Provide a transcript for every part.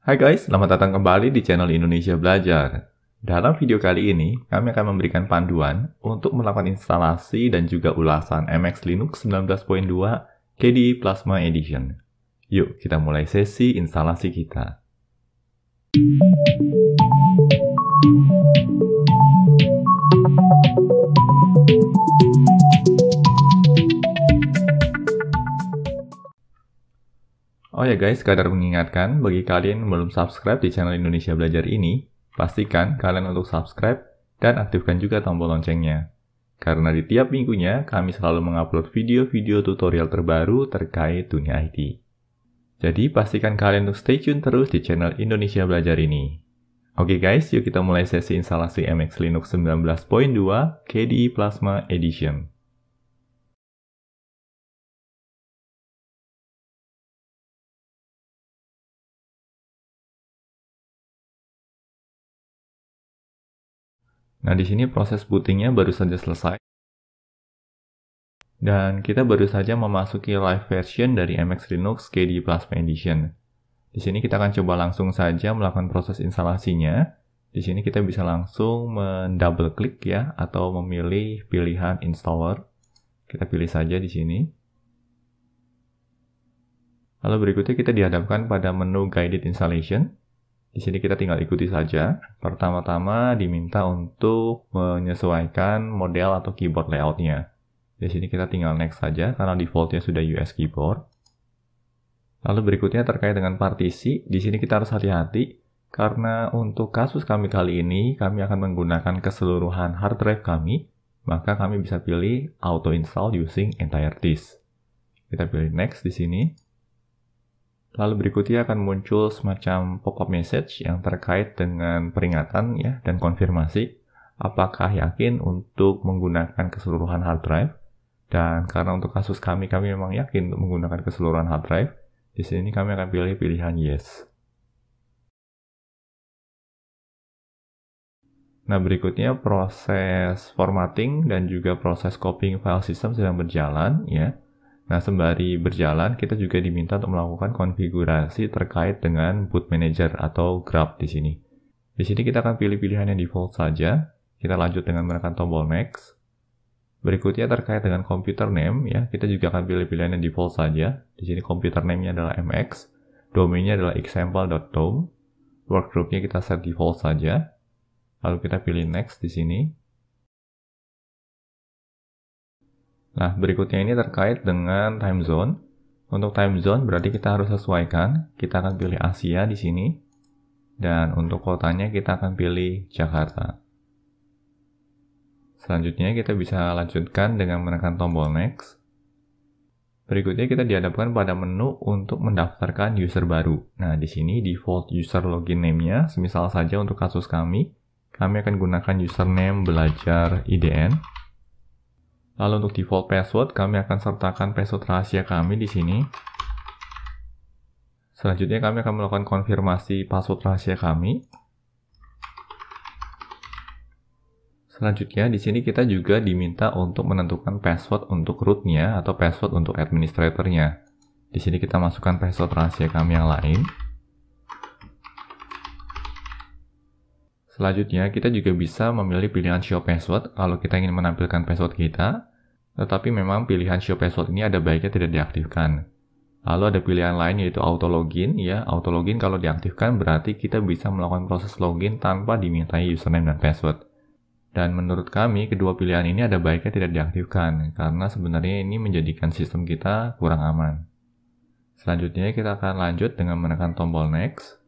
Hai guys, selamat datang kembali di channel Indonesia Belajar. Dalam video kali ini, kami akan memberikan panduan untuk melakukan instalasi dan juga ulasan MX Linux 19.2 KDE Plasma Edition. Yuk, kita mulai sesi instalasi kita. Oh ya guys, sekadar mengingatkan, bagi kalian yang belum subscribe di channel Indonesia Belajar ini, pastikan kalian untuk subscribe dan aktifkan juga tombol loncengnya. Karena di tiap minggunya, kami selalu mengupload video-video tutorial terbaru terkait dunia IT. Jadi pastikan kalian untuk stay tune terus di channel Indonesia Belajar ini. Oke guys, yuk kita mulai sesi instalasi MX Linux 19.2 KDE Plasma Edition. Nah, di sini proses bootingnya baru saja selesai. Dan kita baru saja memasuki live version dari MX Linux KDE Plasma Edition. Di sini kita akan coba langsung saja melakukan proses instalasinya. Di sini kita bisa langsung mendouble klik ya atau memilih pilihan installer. Kita pilih saja di sini. Lalu berikutnya kita dihadapkan pada menu guided installation. Di sini kita tinggal ikuti saja. Pertama-tama diminta untuk menyesuaikan model atau keyboard layoutnya. Di sini kita tinggal next saja karena defaultnya sudah US keyboard. Lalu berikutnya terkait dengan partisi, di sini kita harus hati-hati karena untuk kasus kami kali ini kami akan menggunakan keseluruhan hard drive kami, maka kami bisa pilih auto install using entire disk. Kita pilih next di sini. Lalu berikutnya akan muncul semacam pop-up message yang terkait dengan peringatan ya dan konfirmasi apakah yakin untuk menggunakan keseluruhan hard drive. Dan karena untuk kasus kami, kami memang yakin untuk menggunakan keseluruhan hard drive. Di sini kami akan pilih pilihan yes. Nah, berikutnya proses formatting dan juga proses copying file system sedang berjalan ya. Nah, sembari berjalan, kita juga diminta untuk melakukan konfigurasi terkait dengan boot manager atau grab di sini. Di sini kita akan pilih pilihan yang default saja. Kita lanjut dengan menekan tombol next. Berikutnya terkait dengan computer name, ya kita juga akan pilih pilihan yang default saja. Di sini computer name-nya adalah mx, domainnya adalah workgroup-nya kita set default saja. Lalu kita pilih next di sini. Nah, berikutnya ini terkait dengan time zone. Untuk time zone berarti kita harus sesuaikan. Kita akan pilih Asia di sini. Dan untuk kotanya kita akan pilih Jakarta. Selanjutnya kita bisa lanjutkan dengan menekan tombol next. Berikutnya kita dihadapkan pada menu untuk mendaftarkan user baru. Nah, di sini default user login name-nya, semisal saja untuk kasus kami, kami akan gunakan username belajar IDN. Lalu untuk default password, kami akan sertakan password rahasia kami di sini. Selanjutnya kami akan melakukan konfirmasi password rahasia kami. Selanjutnya, di sini kita juga diminta untuk menentukan password untuk rootnya atau password untuk administratornya. Di sini kita masukkan password rahasia kami yang lain. Selanjutnya, kita juga bisa memilih pilihan show password kalau kita ingin menampilkan password kita. Tetapi memang pilihan show password ini ada baiknya tidak diaktifkan. Lalu ada pilihan lain yaitu auto login. Ya, auto login kalau diaktifkan berarti kita bisa melakukan proses login tanpa dimintai username dan password. Dan menurut kami kedua pilihan ini ada baiknya tidak diaktifkan karena sebenarnya ini menjadikan sistem kita kurang aman. Selanjutnya kita akan lanjut dengan menekan tombol next.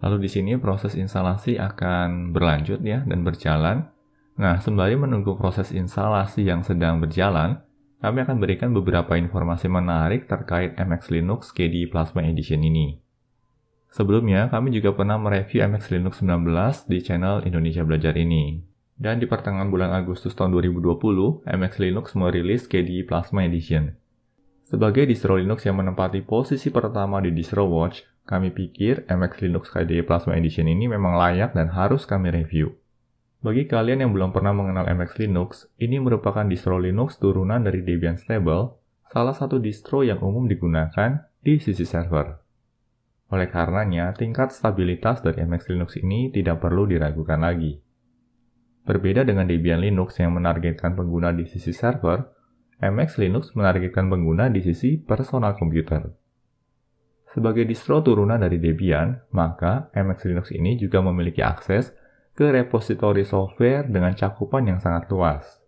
Lalu di sini proses instalasi akan berlanjut ya dan berjalan. Nah, sembari menunggu proses instalasi yang sedang berjalan, kami akan berikan beberapa informasi menarik terkait MX Linux KDE Plasma Edition ini. Sebelumnya, kami juga pernah mereview MX Linux 19 di channel Indonesia Belajar ini. Dan di pertengahan bulan Agustus tahun 2020, MX Linux merilis KDE Plasma Edition. Sebagai distro Linux yang menempati posisi pertama di distro Watch, kami pikir MX Linux KDE Plasma Edition ini memang layak dan harus kami review. Bagi kalian yang belum pernah mengenal MX Linux, ini merupakan distro Linux turunan dari Debian Stable, salah satu distro yang umum digunakan di sisi server. Oleh karenanya, tingkat stabilitas dari MX Linux ini tidak perlu diragukan lagi. Berbeda dengan Debian Linux yang menargetkan pengguna di sisi server, MX Linux menargetkan pengguna di sisi personal komputer. Sebagai distro turunan dari Debian, maka MX Linux ini juga memiliki akses ke repository software dengan cakupan yang sangat luas.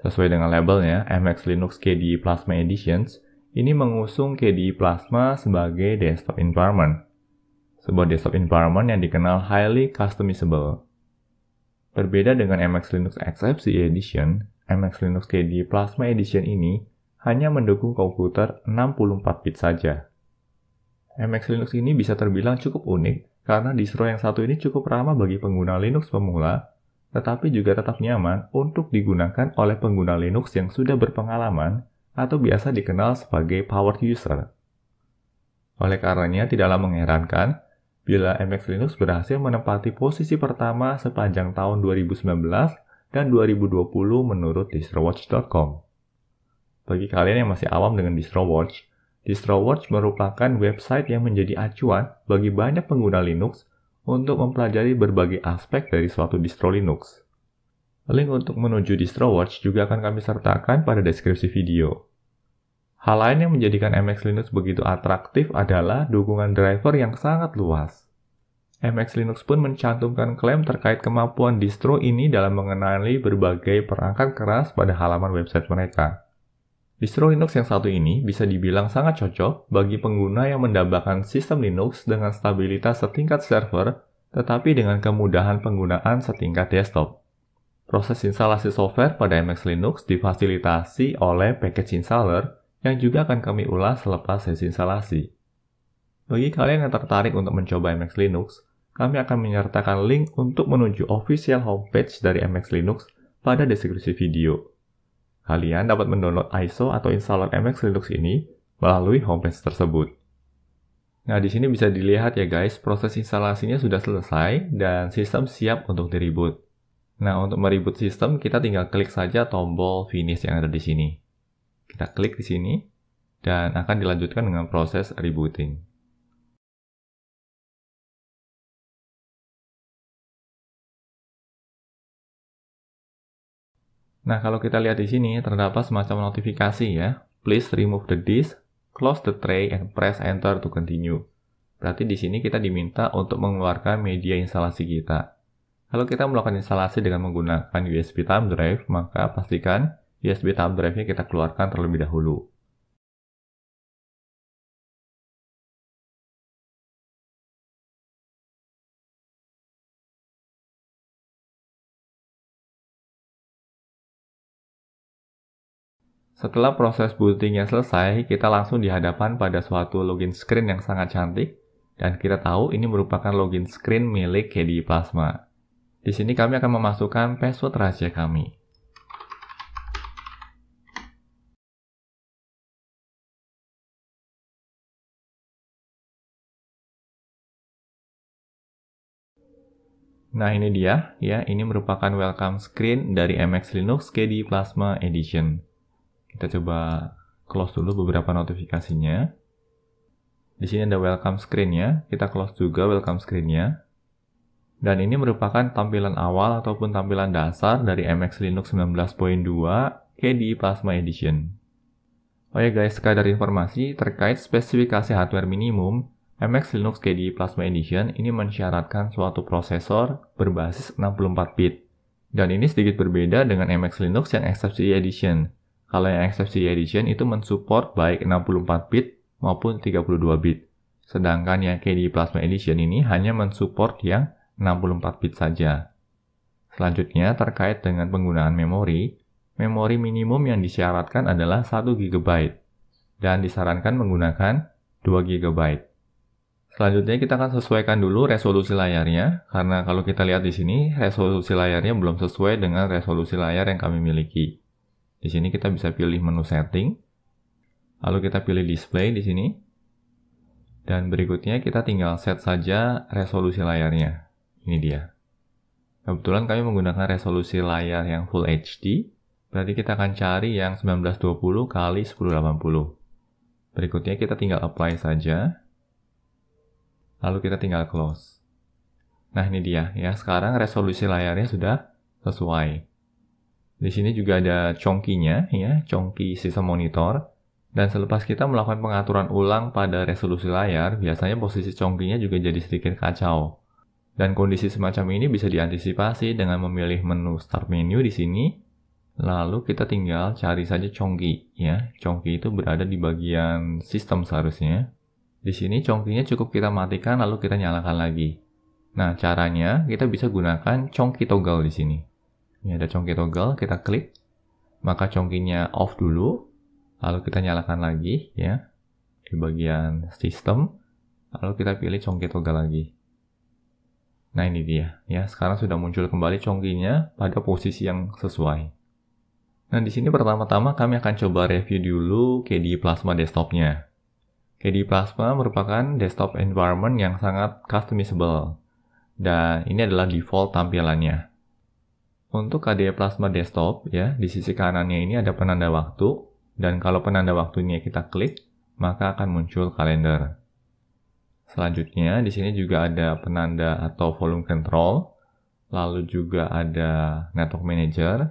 Sesuai dengan labelnya, MX Linux KDE Plasma Editions ini mengusung KDE Plasma sebagai desktop environment, sebuah desktop environment yang dikenal highly customizable. Berbeda dengan MX Linux XFCE Edition, MX Linux KDE Plasma Edition ini hanya mendukung komputer 64 bit saja. MX Linux ini bisa terbilang cukup unik karena distro yang satu ini cukup ramah bagi pengguna Linux pemula, tetapi juga tetap nyaman untuk digunakan oleh pengguna Linux yang sudah berpengalaman atau biasa dikenal sebagai power user. Oleh karenanya, tidaklah mengherankan bila MX Linux berhasil menempati posisi pertama sepanjang tahun 2019 dan 2020 menurut distrowatch.com. Bagi kalian yang masih awam dengan DistroWatch, DistroWatch merupakan website yang menjadi acuan bagi banyak pengguna Linux untuk mempelajari berbagai aspek dari suatu distro Linux. Link untuk menuju DistroWatch juga akan kami sertakan pada deskripsi video. Hal lain yang menjadikan MX Linux begitu atraktif adalah dukungan driver yang sangat luas. MX Linux pun mencantumkan klaim terkait kemampuan distro ini dalam mengenali berbagai perangkat keras pada halaman website mereka. Distro Linux yang satu ini bisa dibilang sangat cocok bagi pengguna yang mendambakan sistem Linux dengan stabilitas setingkat server, tetapi dengan kemudahan penggunaan setingkat desktop. Proses instalasi software pada MX Linux difasilitasi oleh package installer yang juga akan kami ulas selepas sesi instalasi. Bagi kalian yang tertarik untuk mencoba MX Linux, kami akan menyertakan link untuk menuju official homepage dari MX Linux pada deskripsi video. Kalian dapat mendownload ISO atau installer MX Linux ini melalui homepage tersebut. Nah, di sini bisa dilihat ya guys, proses instalasinya sudah selesai dan sistem siap untuk di Nah, untuk mereboot sistem, kita tinggal klik saja tombol finish yang ada di sini. Kita klik di sini, dan akan dilanjutkan dengan proses rebooting. Nah, kalau kita lihat di sini, terdapat semacam notifikasi ya. Please remove the disk, close the tray, and press enter to continue. Berarti di sini kita diminta untuk mengeluarkan media instalasi kita. Kalau kita melakukan instalasi dengan menggunakan USB thumb drive, maka pastikan USB thumb drive-nya kita keluarkan terlebih dahulu. Setelah proses bootingnya selesai, kita langsung dihadapkan pada suatu login screen yang sangat cantik, dan kita tahu ini merupakan login screen milik KDE Plasma. Di sini kami akan memasukkan password rahasia kami. Nah ini dia, ya ini merupakan welcome screen dari MX Linux KDE Plasma Edition. Kita coba close dulu beberapa notifikasinya. Di sini ada welcome screen-nya, kita close juga welcome screen-nya. Dan ini merupakan tampilan awal ataupun tampilan dasar dari MX Linux 19.2 KDE Plasma Edition. Oh ya guys, sekadar informasi terkait spesifikasi hardware minimum, MX Linux KDE Plasma Edition ini mensyaratkan suatu prosesor berbasis 64 bit. Dan ini sedikit berbeda dengan MX Linux yang XFCE Edition, kalau yang XFCE Edition itu mensupport baik 64 bit maupun 32 bit. Sedangkan yang KDE Plasma Edition ini hanya mensupport yang 64 bit saja. Selanjutnya terkait dengan penggunaan memori, memori minimum yang disyaratkan adalah 1 GB dan disarankan menggunakan 2 GB. Selanjutnya kita akan sesuaikan dulu resolusi layarnya karena kalau kita lihat di sini resolusi layarnya belum sesuai dengan resolusi layar yang kami miliki. Di sini kita bisa pilih menu setting, lalu kita pilih display di sini, dan berikutnya kita tinggal set saja resolusi layarnya. Ini dia. Kebetulan kami menggunakan resolusi layar yang Full HD, berarti kita akan cari yang 1920 kali 1080. Berikutnya kita tinggal apply saja, lalu kita tinggal close. Nah ini dia ya, sekarang resolusi layarnya sudah sesuai. Di sini juga ada congkinya, ya, congki sistem monitor. Dan selepas kita melakukan pengaturan ulang pada resolusi layar, biasanya posisi congkinya juga jadi sedikit kacau. Dan kondisi semacam ini bisa diantisipasi dengan memilih menu Start Menu di sini, lalu kita tinggal cari saja congki, ya. Congki itu berada di bagian sistem seharusnya. Di sini congkinya cukup kita matikan lalu kita nyalakan lagi. Nah, caranya kita bisa gunakan congki toggle di sini. Ini ada congki toggle, kita klik. Maka congkinya off dulu, lalu kita nyalakan lagi ya di bagian sistem. Lalu kita pilih congki toggle lagi. Nah ini dia ya, sekarang sudah muncul kembali congkinya pada posisi yang sesuai. Nah di sini pertama-tama kami akan coba review dulu KDE Plasma desktopnya. KDE Plasma merupakan desktop environment yang sangat customizable dan ini adalah default tampilannya. Untuk KDE Plasma Desktop, ya, di sisi kanannya ini ada penanda waktu, dan kalau penanda waktunya kita klik, maka akan muncul kalender. Selanjutnya, di sini juga ada penanda atau volume control, lalu juga ada network manager,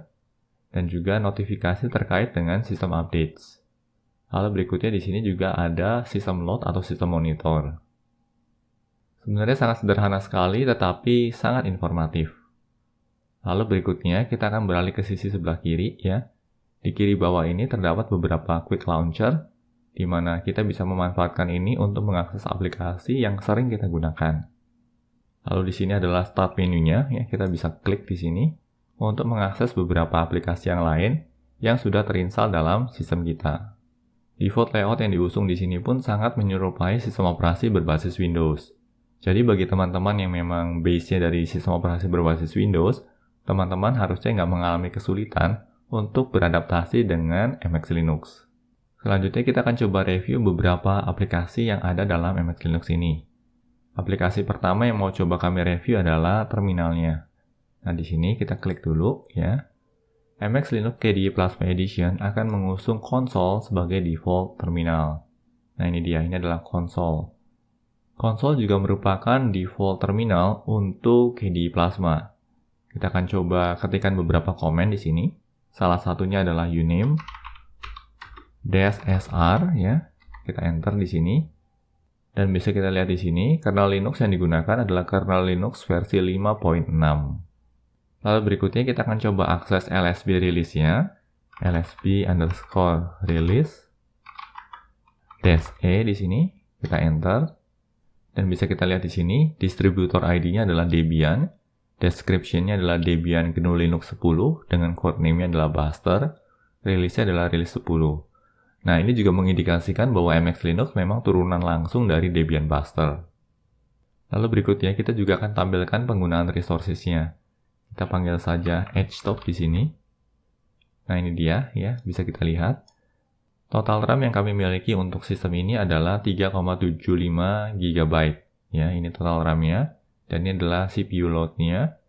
dan juga notifikasi terkait dengan sistem updates. Lalu berikutnya di sini juga ada sistem load atau sistem monitor. Sebenarnya sangat sederhana sekali, tetapi sangat informatif. Lalu berikutnya kita akan beralih ke sisi sebelah kiri ya. Di kiri bawah ini terdapat beberapa quick launcher di mana kita bisa memanfaatkan ini untuk mengakses aplikasi yang sering kita gunakan. Lalu di sini adalah start menunya ya, kita bisa klik di sini untuk mengakses beberapa aplikasi yang lain yang sudah terinstal dalam sistem kita. Default layout yang diusung di sini pun sangat menyerupai sistem operasi berbasis Windows. Jadi bagi teman-teman yang memang base-nya dari sistem operasi berbasis Windows, teman-teman harusnya nggak mengalami kesulitan untuk beradaptasi dengan MX Linux. Selanjutnya kita akan coba review beberapa aplikasi yang ada dalam MX Linux ini. Aplikasi pertama yang mau coba kami review adalah terminalnya. Nah, di sini kita klik dulu ya. MX Linux KDE Plasma Edition akan mengusung konsol sebagai default terminal. Nah, ini dia, ini adalah konsol. Konsol juga merupakan default terminal untuk KDE Plasma. Kita akan coba ketikkan beberapa komen di sini. Salah satunya adalah uname dash ya. Kita enter di sini. Dan bisa kita lihat di sini, kernel Linux yang digunakan adalah kernel Linux versi 5.6. Lalu berikutnya kita akan coba akses lsb rilisnya. lsb underscore release dash e di sini. Kita enter. Dan bisa kita lihat di sini, distributor ID-nya adalah Debian Description-nya adalah Debian GNU Linux 10 dengan codename-nya adalah Buster. Rilisnya adalah rilis 10. Nah, ini juga mengindikasikan bahwa MX Linux memang turunan langsung dari Debian Buster. Lalu berikutnya kita juga akan tampilkan penggunaan resourcesnya. Kita panggil saja Edge htop di sini. Nah, ini dia ya, bisa kita lihat. Total RAM yang kami miliki untuk sistem ini adalah 3,75 GB. Ya, ini total RAM-nya. Dan ini adalah CPU loadnya.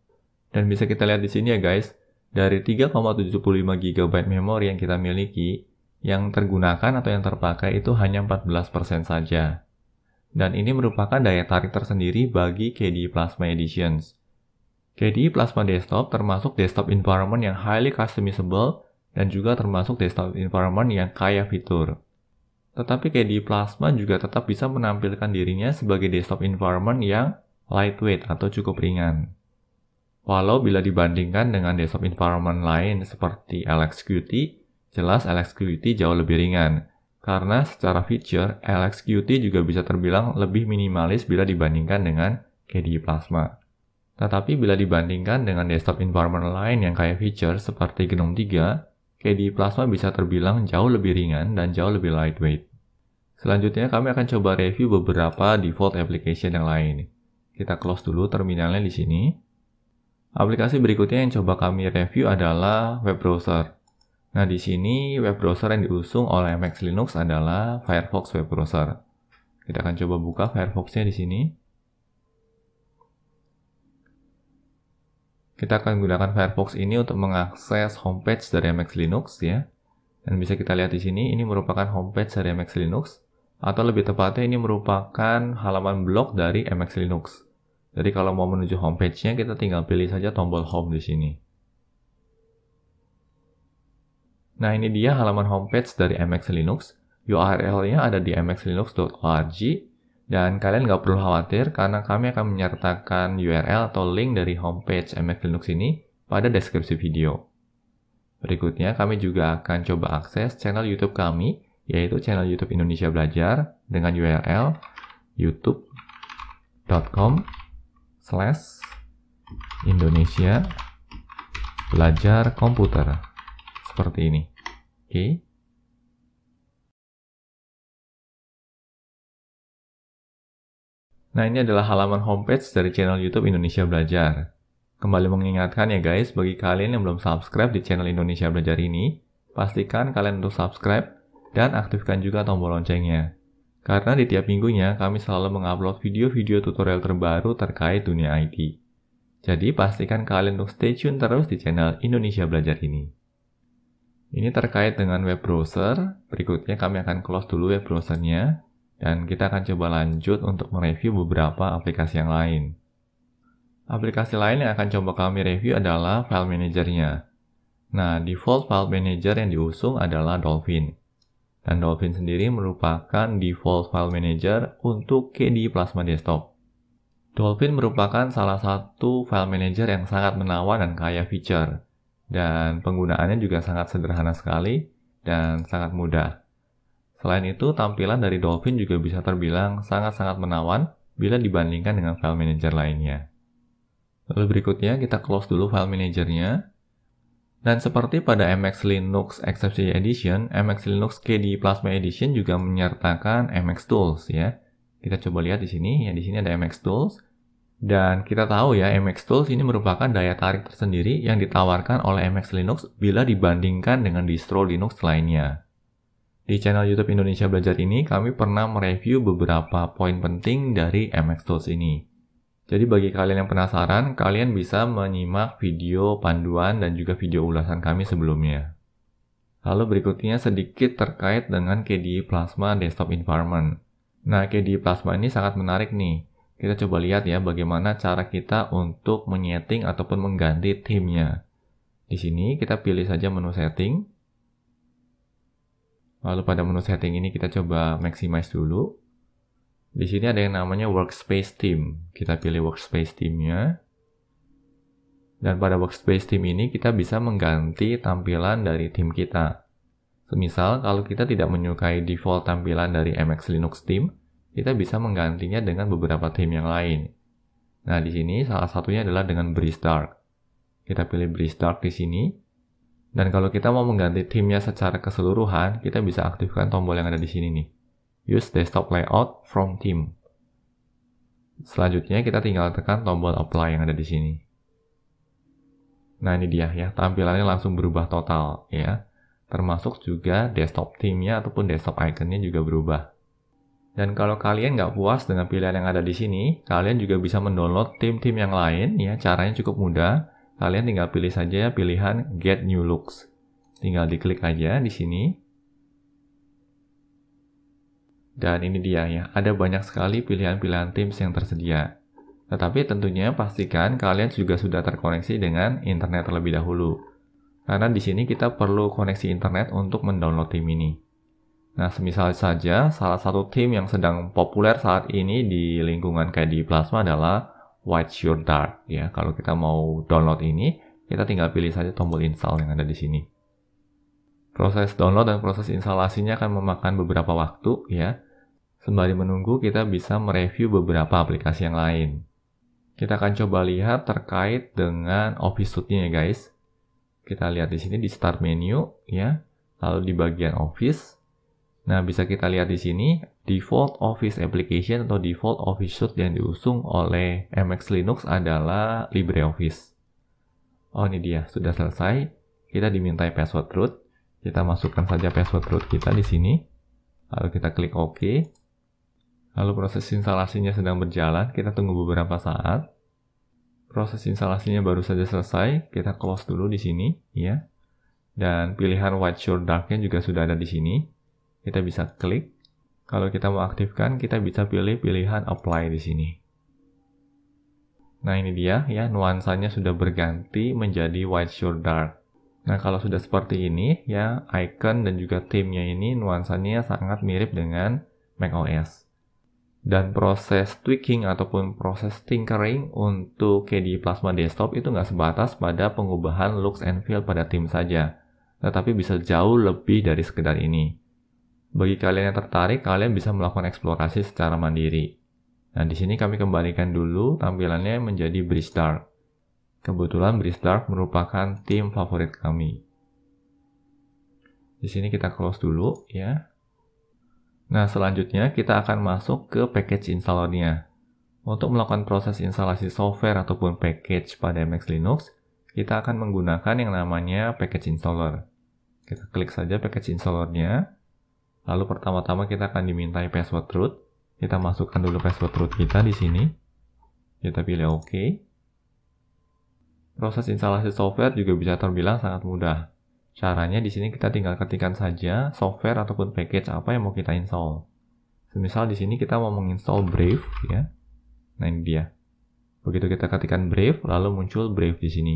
Dan bisa kita lihat di sini ya guys, dari 3,75 GB memori yang kita miliki, yang tergunakan atau yang terpakai itu hanya 14% saja. Dan ini merupakan daya tarik tersendiri bagi KDE Plasma Editions. KDE Plasma Desktop termasuk desktop environment yang highly customizable dan juga termasuk desktop environment yang kaya fitur. Tetapi KDE Plasma juga tetap bisa menampilkan dirinya sebagai desktop environment yang lightweight atau cukup ringan. Walau bila dibandingkan dengan desktop environment lain seperti LXQT, jelas LXQT jauh lebih ringan, karena secara feature, LXQT juga bisa terbilang lebih minimalis bila dibandingkan dengan KDE Plasma. Tetapi bila dibandingkan dengan desktop environment lain yang kaya feature seperti GNOME 3, KDE Plasma bisa terbilang jauh lebih ringan dan jauh lebih lightweight. Selanjutnya kami akan coba review beberapa default application yang lain. Kita close dulu terminalnya di sini. Aplikasi berikutnya yang coba kami review adalah web browser. Nah, di sini web browser yang diusung oleh Max Linux adalah Firefox web browser. Kita akan coba buka Firefox-nya di sini. Kita akan gunakan Firefox ini untuk mengakses homepage dari Max Linux ya. Dan bisa kita lihat di sini, ini merupakan homepage dari Max Linux atau lebih tepatnya ini merupakan halaman blog dari MX Linux. Jadi kalau mau menuju homepage-nya kita tinggal pilih saja tombol home di sini. Nah ini dia halaman homepage dari MX Linux. URL-nya ada di mxlinux.org dan kalian nggak perlu khawatir karena kami akan menyertakan URL atau link dari homepage MX Linux ini pada deskripsi video. Berikutnya kami juga akan coba akses channel YouTube kami yaitu channel YouTube Indonesia Belajar dengan URL youtube.com slash Indonesia Belajar Komputer seperti ini. Oke. Okay. Nah, ini adalah halaman homepage dari channel YouTube Indonesia Belajar. Kembali mengingatkan ya guys, bagi kalian yang belum subscribe di channel Indonesia Belajar ini, pastikan kalian untuk subscribe dan aktifkan juga tombol loncengnya. Karena di tiap minggunya kami selalu mengupload video-video tutorial terbaru terkait dunia IT. Jadi pastikan kalian untuk stay tune terus di channel Indonesia Belajar ini. Ini terkait dengan web browser, berikutnya kami akan close dulu web browsernya, dan kita akan coba lanjut untuk mereview beberapa aplikasi yang lain. Aplikasi lain yang akan coba kami review adalah file manajernya. Nah, default file manager yang diusung adalah Dolphin. Dan Dolphin sendiri merupakan default file manager untuk KDE Plasma Desktop. Dolphin merupakan salah satu file manager yang sangat menawan dan kaya feature. Dan penggunaannya juga sangat sederhana sekali dan sangat mudah. Selain itu, tampilan dari Dolphin juga bisa terbilang sangat-sangat menawan bila dibandingkan dengan file manager lainnya. Lalu berikutnya kita close dulu file manajernya dan seperti pada MX Linux Exception Edition, MX Linux KDE Plasma Edition juga menyertakan MX Tools ya. Kita coba lihat di sini, ya di sini ada MX Tools. Dan kita tahu ya, MX Tools ini merupakan daya tarik tersendiri yang ditawarkan oleh MX Linux bila dibandingkan dengan distro Linux lainnya. Di channel YouTube Indonesia Belajar ini, kami pernah mereview beberapa poin penting dari MX Tools ini. Jadi bagi kalian yang penasaran, kalian bisa menyimak video panduan dan juga video ulasan kami sebelumnya. Lalu berikutnya sedikit terkait dengan KDE Plasma Desktop Environment. Nah, KDE Plasma ini sangat menarik nih. Kita coba lihat ya bagaimana cara kita untuk menyeting ataupun mengganti timnya. Di sini kita pilih saja menu setting. Lalu pada menu setting ini kita coba maximize dulu. Di sini ada yang namanya workspace team. Kita pilih workspace teamnya. Dan pada workspace team ini kita bisa mengganti tampilan dari tim kita. misal kalau kita tidak menyukai default tampilan dari MX Linux Team, kita bisa menggantinya dengan beberapa tim yang lain. Nah, di sini salah satunya adalah dengan Breeze Dark. Kita pilih Breeze Dark di sini. Dan kalau kita mau mengganti timnya secara keseluruhan, kita bisa aktifkan tombol yang ada di sini nih. Use desktop layout from Team. Selanjutnya kita tinggal tekan tombol apply yang ada di sini. Nah ini dia ya, tampilannya langsung berubah total ya. Termasuk juga desktop Teamnya ataupun desktop Iconnya juga berubah. Dan kalau kalian nggak puas dengan pilihan yang ada di sini, kalian juga bisa mendownload tim-tim yang lain ya. Caranya cukup mudah. Kalian tinggal pilih saja pilihan Get New Looks. Tinggal diklik aja di sini. Dan ini dia ya, ada banyak sekali pilihan-pilihan Teams yang tersedia. Tetapi tentunya pastikan kalian juga sudah terkoneksi dengan internet terlebih dahulu. Karena di sini kita perlu koneksi internet untuk mendownload tim ini. Nah, semisal saja salah satu tim yang sedang populer saat ini di lingkungan KD Plasma adalah White Your Dark ya. Kalau kita mau download ini, kita tinggal pilih saja tombol install yang ada di sini. Proses download dan proses instalasinya akan memakan beberapa waktu ya. Sembari menunggu kita bisa mereview beberapa aplikasi yang lain. Kita akan coba lihat terkait dengan Office Suite-nya ya guys. Kita lihat di sini di Start menu ya, lalu di bagian Office. Nah, bisa kita lihat di sini default Office application atau default Office Suite yang diusung oleh MX Linux adalah LibreOffice. Oh, ini dia, sudah selesai. Kita dimintai password root kita masukkan saja password root kita di sini. Lalu kita klik OK. Lalu proses instalasinya sedang berjalan, kita tunggu beberapa saat. Proses instalasinya baru saja selesai, kita close dulu di sini, ya. Dan pilihan white shore darknya juga sudah ada di sini. Kita bisa klik. Kalau kita mau aktifkan, kita bisa pilih pilihan apply di sini. Nah ini dia ya, nuansanya sudah berganti menjadi white shore dark. Nah, kalau sudah seperti ini, ya icon dan juga timnya ini nuansanya sangat mirip dengan macOS. Dan proses tweaking ataupun proses tinkering untuk KDE Plasma Desktop itu nggak sebatas pada pengubahan looks and feel pada tim saja, tetapi bisa jauh lebih dari sekedar ini. Bagi kalian yang tertarik, kalian bisa melakukan eksplorasi secara mandiri. Nah, di sini kami kembalikan dulu tampilannya menjadi bridge dark. Kebetulan Bristark merupakan tim favorit kami. Di sini kita close dulu ya. Nah, selanjutnya kita akan masuk ke package installernya. Untuk melakukan proses instalasi software ataupun package pada MX Linux, kita akan menggunakan yang namanya package installer. Kita klik saja package installernya. Lalu pertama-tama kita akan dimintai password root. Kita masukkan dulu password root kita di sini. Kita pilih OK. Proses instalasi software juga bisa terbilang sangat mudah. Caranya di sini kita tinggal ketikkan saja software ataupun package apa yang mau kita install. Semisal di sini kita mau menginstall Brave ya. Nah ini dia. Begitu kita ketikkan Brave lalu muncul Brave di sini.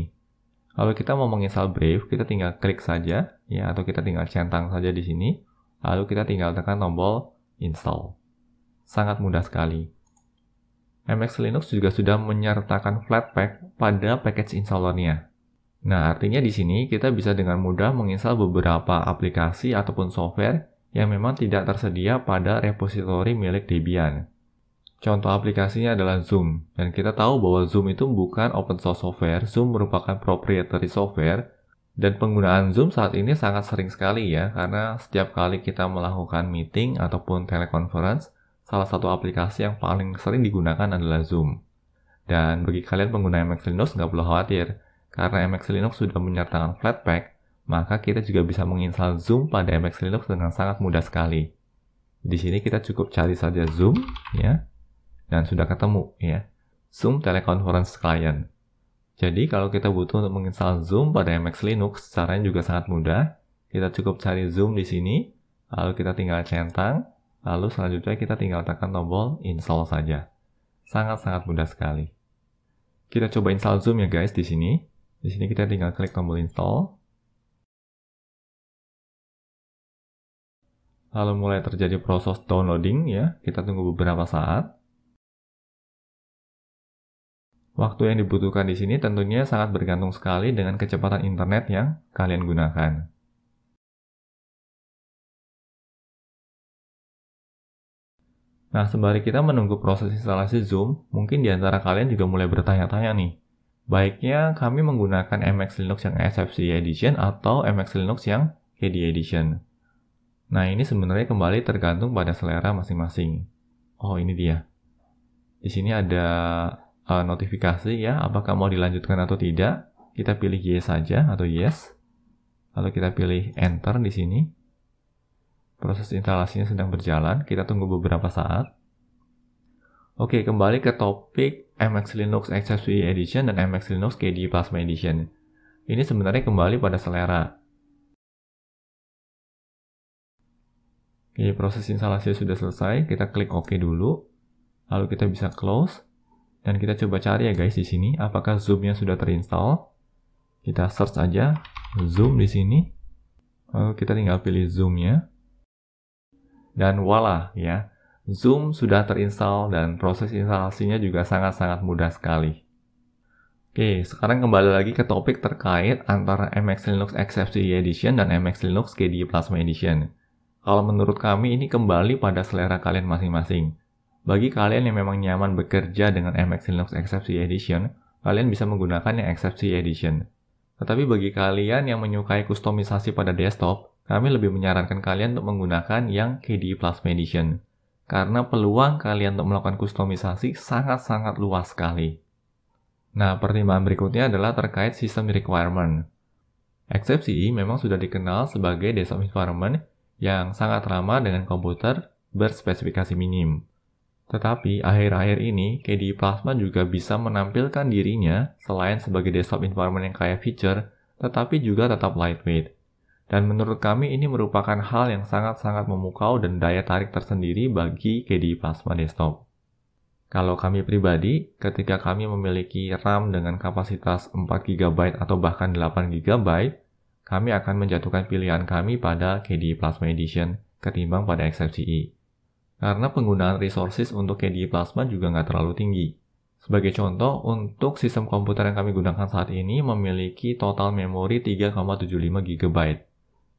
Kalau kita mau menginstall Brave, kita tinggal klik saja ya atau kita tinggal centang saja di sini. Lalu kita tinggal tekan tombol install. Sangat mudah sekali. MX Linux juga sudah menyertakan Flatpak pada package installernya. Nah, artinya di sini kita bisa dengan mudah menginstal beberapa aplikasi ataupun software yang memang tidak tersedia pada repository milik Debian. Contoh aplikasinya adalah Zoom, dan kita tahu bahwa Zoom itu bukan open source software, Zoom merupakan proprietary software, dan penggunaan Zoom saat ini sangat sering sekali ya, karena setiap kali kita melakukan meeting ataupun teleconference, salah satu aplikasi yang paling sering digunakan adalah Zoom. Dan bagi kalian pengguna MX Linux nggak perlu khawatir, karena MX Linux sudah menyertakan Flatpak, maka kita juga bisa menginstal Zoom pada MX Linux dengan sangat mudah sekali. Di sini kita cukup cari saja Zoom, ya, dan sudah ketemu, ya. Zoom Teleconference Client. Jadi kalau kita butuh untuk menginstal Zoom pada MX Linux, caranya juga sangat mudah. Kita cukup cari Zoom di sini, lalu kita tinggal centang, Lalu selanjutnya kita tinggal tekan tombol install saja. Sangat-sangat mudah sekali. Kita coba install Zoom ya guys di sini. Di sini kita tinggal klik tombol install. Lalu mulai terjadi proses downloading ya. Kita tunggu beberapa saat. Waktu yang dibutuhkan di sini tentunya sangat bergantung sekali dengan kecepatan internet yang kalian gunakan. Nah, sembari kita menunggu proses instalasi Zoom, mungkin di antara kalian juga mulai bertanya-tanya nih, baiknya kami menggunakan MX Linux yang SFCE Edition atau MX Linux yang KDE Edition. Nah, ini sebenarnya kembali tergantung pada selera masing-masing. Oh, ini dia. Di sini ada uh, notifikasi ya, apakah mau dilanjutkan atau tidak. Kita pilih yes saja atau yes. Lalu kita pilih enter di sini. Proses instalasinya sedang berjalan, kita tunggu beberapa saat. Oke, kembali ke topik MX Linux XFCE Edition dan MX Linux KDE Plasma Edition. Ini sebenarnya kembali pada selera. Oke, proses instalasi sudah selesai, kita klik OK dulu. Lalu kita bisa close. Dan kita coba cari ya guys di sini, apakah Zoomnya sudah terinstall. Kita search aja, Zoom di sini. Lalu kita tinggal pilih zoom dan voila ya, Zoom sudah terinstall dan proses instalasinya juga sangat-sangat mudah sekali. Oke, sekarang kembali lagi ke topik terkait antara MX Linux XFCE Edition dan MX Linux KDE Plasma Edition. Kalau menurut kami ini kembali pada selera kalian masing-masing. Bagi kalian yang memang nyaman bekerja dengan MX Linux XFCE Edition, kalian bisa menggunakan yang XFCE Edition. Tetapi bagi kalian yang menyukai kustomisasi pada desktop, kami lebih menyarankan kalian untuk menggunakan yang KDE Plasma Edition. Karena peluang kalian untuk melakukan kustomisasi sangat-sangat luas sekali. Nah, pertimbangan berikutnya adalah terkait sistem requirement. XFCE memang sudah dikenal sebagai desktop environment yang sangat ramah dengan komputer berspesifikasi minim. Tetapi akhir-akhir ini, KDE Plasma juga bisa menampilkan dirinya selain sebagai desktop environment yang kaya feature, tetapi juga tetap lightweight. Dan menurut kami ini merupakan hal yang sangat-sangat memukau dan daya tarik tersendiri bagi KDE Plasma Desktop. Kalau kami pribadi, ketika kami memiliki RAM dengan kapasitas 4 GB atau bahkan 8 GB, kami akan menjatuhkan pilihan kami pada KDE Plasma Edition ketimbang pada XFCE. Karena penggunaan resources untuk KDE Plasma juga nggak terlalu tinggi. Sebagai contoh, untuk sistem komputer yang kami gunakan saat ini memiliki total memori 3,75 GB.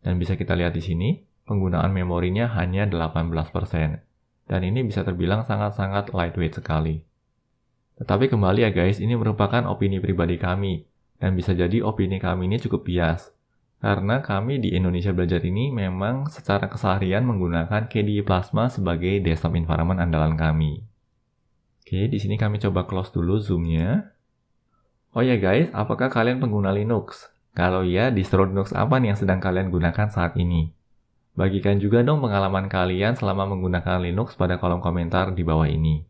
Dan bisa kita lihat di sini, penggunaan memorinya hanya 18%. Dan ini bisa terbilang sangat-sangat lightweight sekali. Tetapi kembali ya guys, ini merupakan opini pribadi kami. Dan bisa jadi opini kami ini cukup bias. Karena kami di Indonesia Belajar ini memang secara keseharian menggunakan KDE Plasma sebagai desktop environment andalan kami. Oke, di sini kami coba close dulu zoomnya. Oh ya guys, apakah kalian pengguna Linux? Kalau ya, distro Linux apa nih yang sedang kalian gunakan saat ini? Bagikan juga dong pengalaman kalian selama menggunakan Linux pada kolom komentar di bawah ini.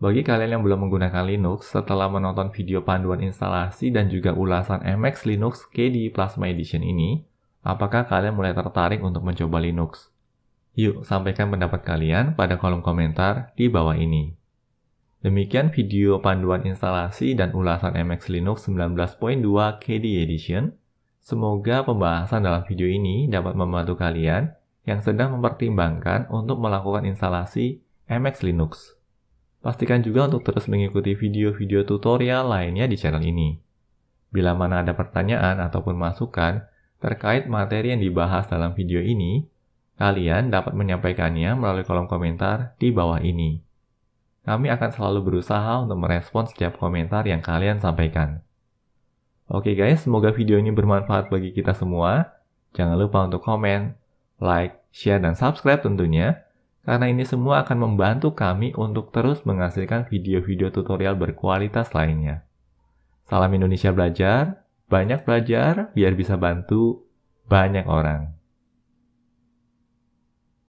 Bagi kalian yang belum menggunakan Linux, setelah menonton video panduan instalasi dan juga ulasan MX Linux KDE Plasma Edition ini, apakah kalian mulai tertarik untuk mencoba Linux? Yuk, sampaikan pendapat kalian pada kolom komentar di bawah ini. Demikian video panduan instalasi dan ulasan MX Linux 19.2 KD Edition. Semoga pembahasan dalam video ini dapat membantu kalian yang sedang mempertimbangkan untuk melakukan instalasi MX Linux. Pastikan juga untuk terus mengikuti video-video tutorial lainnya di channel ini. Bila mana ada pertanyaan ataupun masukan terkait materi yang dibahas dalam video ini, kalian dapat menyampaikannya melalui kolom komentar di bawah ini. Kami akan selalu berusaha untuk merespon setiap komentar yang kalian sampaikan. Oke guys, semoga video ini bermanfaat bagi kita semua. Jangan lupa untuk komen, like, share, dan subscribe tentunya, karena ini semua akan membantu kami untuk terus menghasilkan video-video tutorial berkualitas lainnya. Salam Indonesia Belajar, banyak belajar biar bisa bantu banyak orang.